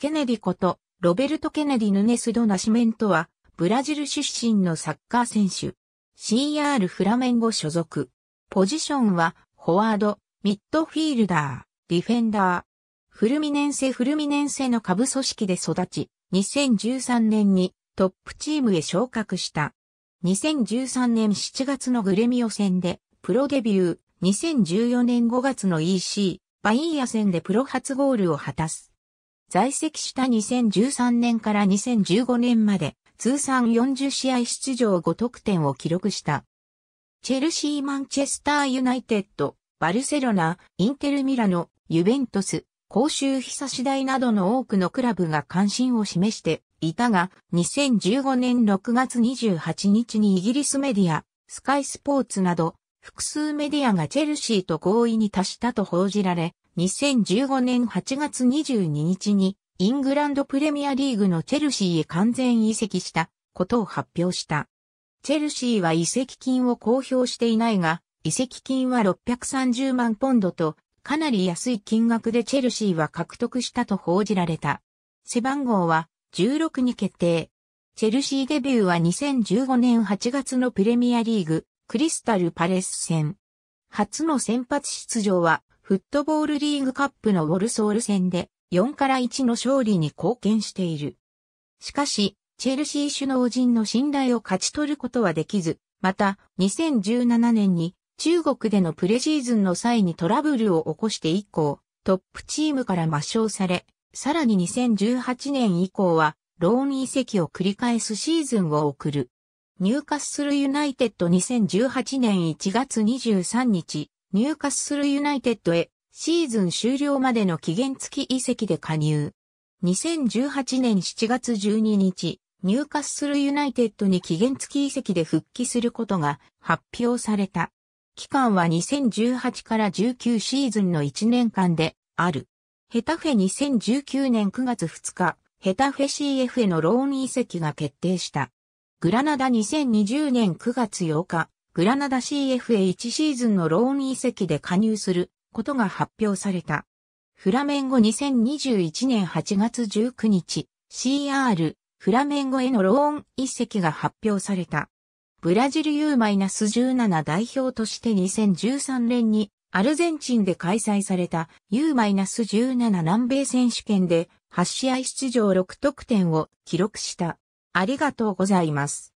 ケネディこと、ロベルト・ケネディ・ヌネス・ド・ナシメントは、ブラジル出身のサッカー選手。CR フラメンゴ所属。ポジションは、フォワード、ミッドフィールダー、ディフェンダー。フルミネンセ・フルミネンセの下部組織で育ち、2013年にトップチームへ昇格した。2013年7月のグレミオ戦で、プロデビュー、2014年5月の EC、バインヤ戦でプロ初ゴールを果たす。在籍した2013年から2015年まで通算40試合出場5得点を記録した。チェルシー・マンチェスター・ユナイテッド、バルセロナ、インテル・ミラノ、ユベントス、公衆久し台などの多くのクラブが関心を示していたが、2015年6月28日にイギリスメディア、スカイスポーツなど複数メディアがチェルシーと合意に達したと報じられ、2015年8月22日にイングランドプレミアリーグのチェルシーへ完全移籍したことを発表した。チェルシーは移籍金を公表していないが、移籍金は630万ポンドと、かなり安い金額でチェルシーは獲得したと報じられた。背番号は16に決定。チェルシーデビューは2015年8月のプレミアリーグクリスタルパレス戦。初の先発出場は、フットボールリーグカップのウォルソール戦で、4から1の勝利に貢献している。しかし、チェルシー首脳陣の信頼を勝ち取ることはできず、また、2017年に中国でのプレシーズンの際にトラブルを起こして以降、トップチームから抹消され、さらに2018年以降は、ローン移籍を繰り返すシーズンを送る。ニューカッスルユナイテッド2018年1月23日、ニューカッスルユナイテッドへシーズン終了までの期限付き移籍で加入。2018年7月12日、ニューカッスルユナイテッドに期限付き移籍で復帰することが発表された。期間は2018から19シーズンの1年間である。ヘタフェ2019年9月2日、ヘタフェ CF へのローン移籍が決定した。グラナダ2020年9月8日、グラナダ CFA1 シーズンのローン移籍で加入することが発表された。フラメンゴ2021年8月19日、CR、フラメンゴへのローン移籍が発表された。ブラジル U-17 代表として2013年にアルゼンチンで開催された U-17 南米選手権で8試合出場6得点を記録した。ありがとうございます。